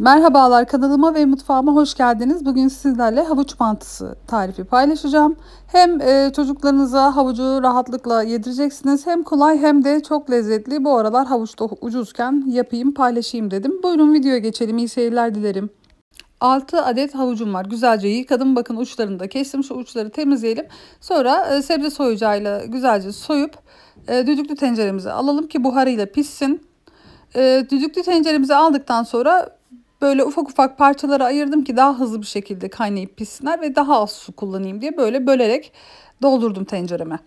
Merhabalar kanalıma ve mutfağıma hoş geldiniz. Bugün sizlerle havuç mantısı tarifi paylaşacağım. Hem e, çocuklarınıza havucu rahatlıkla yedireceksiniz. Hem kolay hem de çok lezzetli. Bu aralar havuç da ucuzken yapayım paylaşayım dedim. Buyurun videoya geçelim. İyi seyirler dilerim. 6 adet havucum var. Güzelce yıkadım. Bakın uçlarını da kestim. Şu uçları temizleyelim. Sonra e, sebze soyacağıyla güzelce soyup e, düdüklü tenceremize alalım ki buharıyla pişsin. Düdüklü tenceremize aldıktan sonra böyle ufak ufak parçalara ayırdım ki daha hızlı bir şekilde kaynayıp pişsinler ve daha az su kullanayım diye böyle bölerek doldurdum tencereme.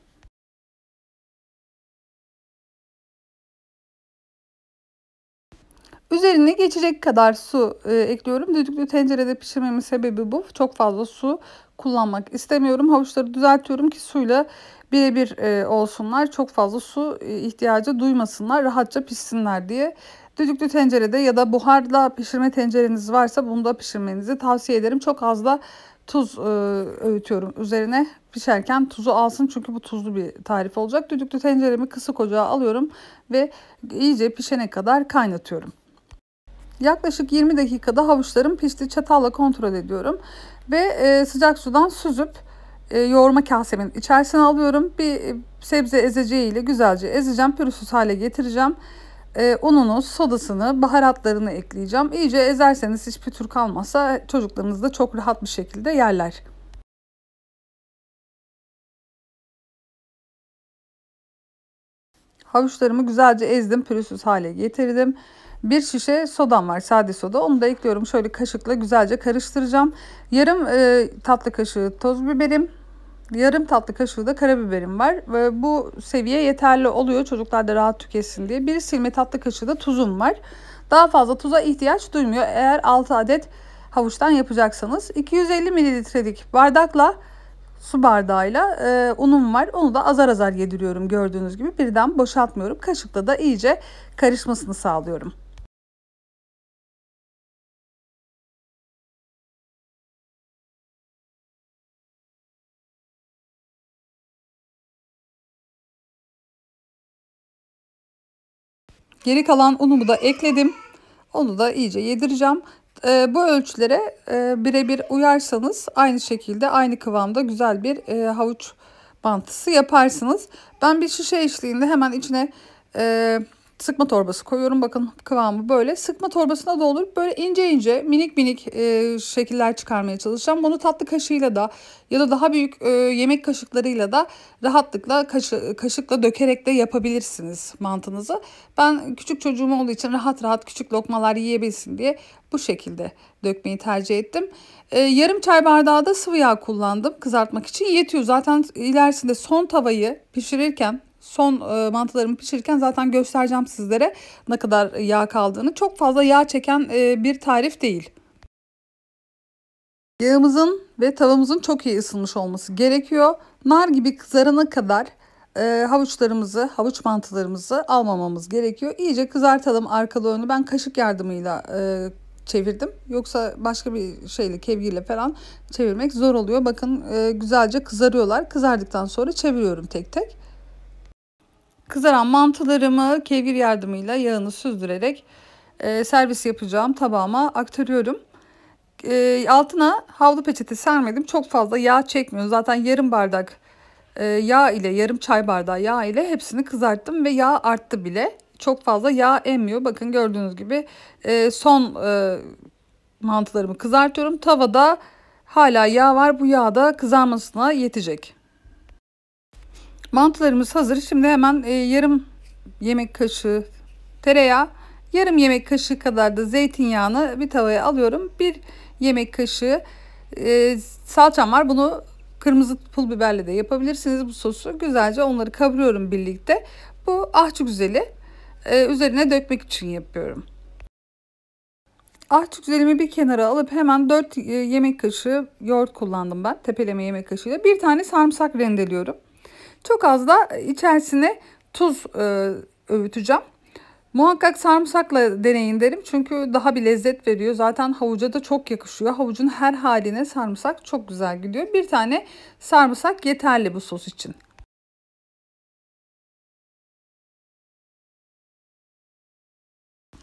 Üzerine geçecek kadar su e, ekliyorum. Düdüklü tencerede pişirmemin sebebi bu. Çok fazla su kullanmak istemiyorum. Havuçları düzeltiyorum ki suyla birebir e, olsunlar. Çok fazla su e, ihtiyacı duymasınlar. Rahatça pişsinler diye Düdüklü tencerede ya da buharla pişirme tencereniz varsa bunda pişirmenizi tavsiye ederim. Çok az da tuz e, öğütüyorum üzerine pişerken tuzu alsın çünkü bu tuzlu bir tarif olacak. Düdüklü tenceremi kısık ocağa alıyorum ve iyice pişene kadar kaynatıyorum. Yaklaşık 20 dakikada havuçlarım pişti. Çatalla kontrol ediyorum ve e, sıcak sudan süzüp e, yoğurma kasemin içerisine alıyorum. Bir sebze ezeceğiyle güzelce ezeceğim. Pürüzsüz hale getireceğim e, ununu, sodasını, baharatlarını ekleyeceğim. İyice ezerseniz hiçbir tür kalmasa çocuklarınız da çok rahat bir şekilde yerler. Havuçlarımı güzelce ezdim, pürüzsüz hale getirdim. Bir şişe sodam var sade soda onu da ekliyorum şöyle kaşıkla güzelce karıştıracağım. Yarım e, tatlı kaşığı toz biberim, yarım tatlı kaşığı da karabiberim var. Ve bu seviye yeterli oluyor çocuklar da rahat tüketsin diye. Bir silme tatlı kaşığı da tuzum var. Daha fazla tuza ihtiyaç duymuyor eğer 6 adet havuçtan yapacaksanız. 250 mililitrelik bardakla su bardağıyla e, unum var. Onu da azar azar yediriyorum gördüğünüz gibi. Birden boşaltmıyorum. Kaşıkla da iyice karışmasını sağlıyorum. Geri kalan unumu da ekledim. Onu da iyice yedireceğim. E, bu ölçülere e, birebir uyarsanız aynı şekilde aynı kıvamda güzel bir e, havuç mantısı yaparsınız. Ben bir şişe eşliğinde hemen içine e, sıkma torbası koyuyorum. Bakın kıvamı böyle. Sıkma torbasına doldurup böyle ince ince minik minik e, şekiller çıkarmaya çalışacağım. Bunu tatlı kaşığıyla da ya da daha büyük e, yemek kaşıklarıyla da rahatlıkla kaşı, kaşıkla dökerek de yapabilirsiniz mantınızı. Ben küçük çocuğum olduğu için rahat rahat küçük lokmalar yiyebilsin diye bu şekilde dökmeyi tercih ettim. Ee, yarım çay bardağı da sıvı yağ kullandım kızartmak için yetiyor. Zaten ilerisinde son tavayı pişirirken son e, mantılarımı pişirirken zaten göstereceğim sizlere ne kadar yağ kaldığını. Çok fazla yağ çeken e, bir tarif değil. Yağımızın ve tavamızın çok iyi ısınmış olması gerekiyor. Nar gibi kızarana kadar e, havuçlarımızı, havuç mantılarımızı almamamız gerekiyor. İyice kızartalım arkalı önlü. Ben kaşık yardımıyla e, çevirdim. Yoksa başka bir şeyle, kevgirle falan çevirmek zor oluyor. Bakın güzelce kızarıyorlar. Kızardıktan sonra çeviriyorum tek tek. Kızaran mantılarımı kevgir yardımıyla yağını süzdürerek e, servis yapacağım tabağıma aktarıyorum. E, altına havlu peçete sermedim. Çok fazla yağ çekmiyor. Zaten yarım bardak e, yağ ile yarım çay bardağı yağ ile hepsini kızarttım ve yağ arttı bile. Çok fazla yağ emmiyor. Bakın gördüğünüz gibi e, son e, mantılarımı kızartıyorum. Tavada hala yağ var. Bu yağ da kızarmasına yetecek. Mantılarımız hazır. Şimdi hemen e, yarım yemek kaşığı tereyağı, yarım yemek kaşığı kadar da zeytinyağını bir tavaya alıyorum. Bir yemek kaşığı e, salçam var. Bunu kırmızı pul biberle de yapabilirsiniz bu sosu. Güzelce onları kavuruyorum birlikte. Bu ahçı güzeli e, üzerine dökmek için yapıyorum. Ahçı güzelimi bir kenara alıp hemen 4 e, yemek kaşığı yoğurt kullandım ben. Tepeleme yemek kaşığıyla. Bir tane sarımsak rendeliyorum. Çok az da içerisine tuz e, öğüteceğim. Muhakkak sarımsakla deneyin derim çünkü daha bir lezzet veriyor. Zaten havuca da çok yakışıyor. Havucun her haline sarımsak çok güzel gidiyor. Bir tane sarımsak yeterli bu sos için.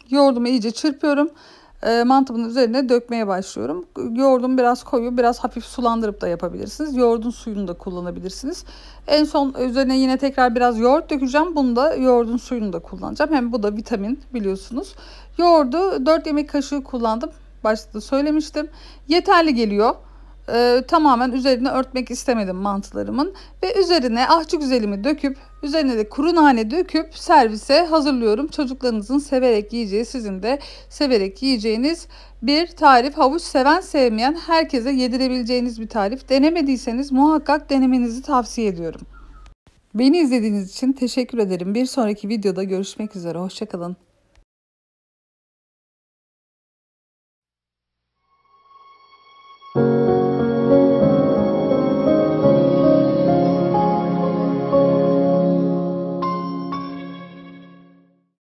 Yoğurdumu iyice çırpıyorum e, mantımın üzerine dökmeye başlıyorum. Yoğurdum biraz koyu, biraz hafif sulandırıp da yapabilirsiniz. Yoğurdun suyunu da kullanabilirsiniz. En son üzerine yine tekrar biraz yoğurt dökeceğim. Bunu da yoğurdun suyunu da kullanacağım. Hem bu da vitamin biliyorsunuz. Yoğurdu 4 yemek kaşığı kullandım. Başta da söylemiştim. Yeterli geliyor e, tamamen üzerine örtmek istemedim mantılarımın. Ve üzerine ahçı güzelimi döküp üzerine de kuru nane döküp servise hazırlıyorum. Çocuklarınızın severek yiyeceği sizin de severek yiyeceğiniz bir tarif. Havuç seven sevmeyen herkese yedirebileceğiniz bir tarif. Denemediyseniz muhakkak denemenizi tavsiye ediyorum. Beni izlediğiniz için teşekkür ederim. Bir sonraki videoda görüşmek üzere. Hoşçakalın.